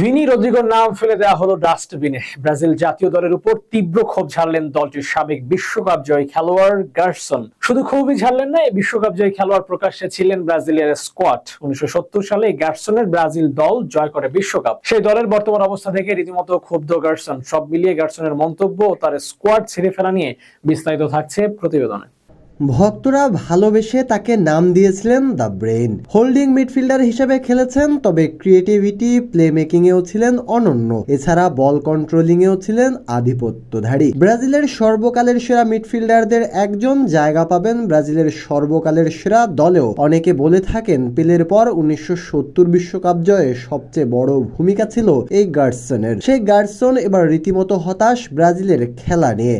Vini রদ্রিগোর নাম ফেলে দেওয়া হলো ডাস্টবিনে ব্রাজিল জাতীয় দলের উপর তীব্র ক্ষোভ ঝাড়লেন দলটির সাবেক বিশ্বকাপ জয় খেলোয়াড় গার্সন শুধু ক্ষোভই ঝাড়লেন না এই বিশ্বকাপ জয় খেলোয়াড় প্রকাশ্যে ছিলেন ব্রাজিলের স্কোয়াড উনিশশো সালে গার্সনের ব্রাজিল দল জয় করে বিশ্বকাপ সেই দলের বর্তমান অবস্থা থেকে রীতিমতো ক্ষুব্ধ গার্সন সব মিলিয়ে গার্সনের মন্তব্য ও তার স্কোয়াড ছেড়ে ফেলা নিয়ে বিস্তারিত থাকছে প্রতিবেদনে ভক্তরা ভালোবেসে তাকে নাম দিয়েছিলেন দ্য ব্রেন হোল্ডিং মিডফিল্ডার হিসেবে খেলেছেন তবে ক্রিয়েটিভিটি প্লে মেকিংয়েও ছিলেন অনন্য এছাড়া বল কন্ট্রোলিংয়েও ছিলেন আধিপত্যধারী ব্রাজিলের সর্বকালের সেরা মিডফিল্ডারদের একজন জায়গা পাবেন ব্রাজিলের সর্বকালের সেরা দলেও অনেকে বলে থাকেন পেলের পর উনিশশো বিশ্বকাপ জয়ে সবচেয়ে বড় ভূমিকা ছিল এই গার্ডসনের সেই গার্ডসন এবার রীতিমতো হতাশ ব্রাজিলের খেলা নিয়ে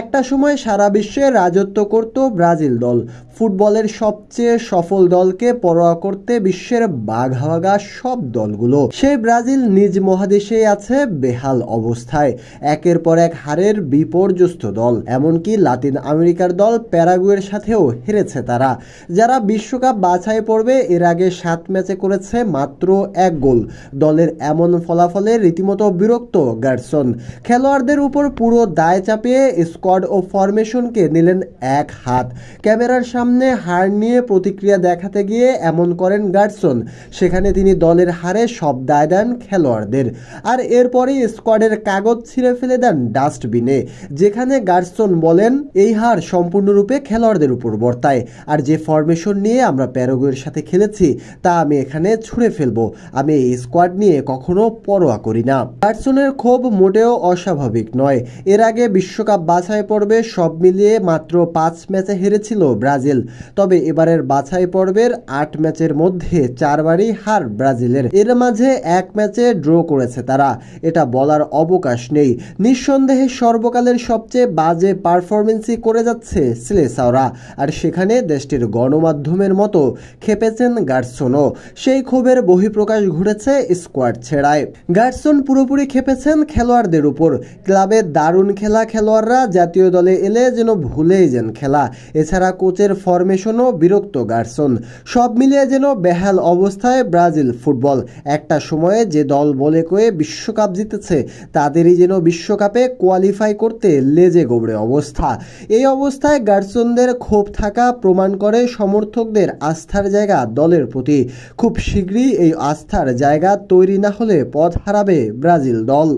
একটা সময় সারা বিশ্বে রাজত্ব করত ব্রাজিল দল ফুটবলের সবচেয়ে সফল দলকে পরোয়া করতে বিশ্বের বাঘা সব দলগুলো সেই ব্রাজিল নিজ মহাদেশে আছে বেহাল অবস্থায় একের পর এক হারের বিপর্যস্ত দল এমনকি লাতিন আমেরিকার দল প্যারাগুয়ের সাথেও হেরেছে তারা যারা বিশ্বকাপ বাছাই পড়বে এর আগে সাত ম্যাচে করেছে মাত্র এক গোল দলের এমন ফলাফলে রীতিমতো বিরক্ত গার্সন খেলোয়াড়দের উপর পুরো দায় চাপিয়ে স্কোয়াড ও ফরমেশনকে নিলেন এক হাত ক্যামেরার সামনে সামনে হার নিয়ে প্রতিক্রিয়া দেখাতে গিয়ে এমন করেন গার্ডসন সেখানে তিনি দলের হারে সব দায় দেন খেলোয়াড়দের আর এরপরে স্কোয়াডের কাগজ ছিঁড়ে ফেলে দেন ডাস্টবিনে যেখানে গার্ডসন বলেন এই হার সম্পূর্ণরূপে খেলোয়াড়দের উপর বর্তায় আর যে ফরমেশন নিয়ে আমরা প্যারোগুয়ের সাথে খেলেছি তা আমি এখানে ছুঁড়ে ফেলবো আমি এই স্কোয়াড নিয়ে কখনো পরোয়া করি না গার্ডসনের ক্ষোভ মোটেও অস্বাভাবিক নয় এর আগে বিশ্বকাপ বাছাই পর্বে সব মিলিয়ে মাত্র পাঁচ ম্যাচে হেরেছিল ব্রাজিল ব্রাজিল তবে এবারের বাছাই পর্বের আট ম্যাচের মধ্যে চারবারই হার ব্রাজিলের এর মাঝে এক ম্যাচে ড্র করেছে তারা এটা বলার অবকাশ নেই নিঃসন্দেহে সর্বকালের সবচেয়ে বাজে পারফরমেন্সই করে যাচ্ছে সিলেসাওরা আর সেখানে দেশটির গণমাধ্যমের মতো খেপেছেন গার্সনও সেই ক্ষোভের বহিঃপ্রকাশ ঘুরেছে স্কোয়াড ছেড়ায় গার্সন পুরোপুরি খেপেছেন খেলোয়াড়দের উপর ক্লাবের দারুণ খেলা খেলোয়াড়রা জাতীয় দলে এলে যেন ভুলেই যেন খেলা এছাড়া কোচের ফরমেশনও বিরক্ত গার্সন সব মিলিয়ে যেন বেহাল অবস্থায় ব্রাজিল ফুটবল একটা সময়ে যে দল বলে কয়ে বিশ্বকাপ জিতেছে তাদেরই যেন বিশ্বকাপে কোয়ালিফাই করতে লেজে গোবড়ে অবস্থা এই অবস্থায় গার্সনদের ক্ষোভ থাকা প্রমাণ করে সমর্থকদের আস্থার জায়গা দলের প্রতি খুব শীঘ্রই এই আস্থার জায়গা তৈরি না হলে পথ হারাবে ব্রাজিল দল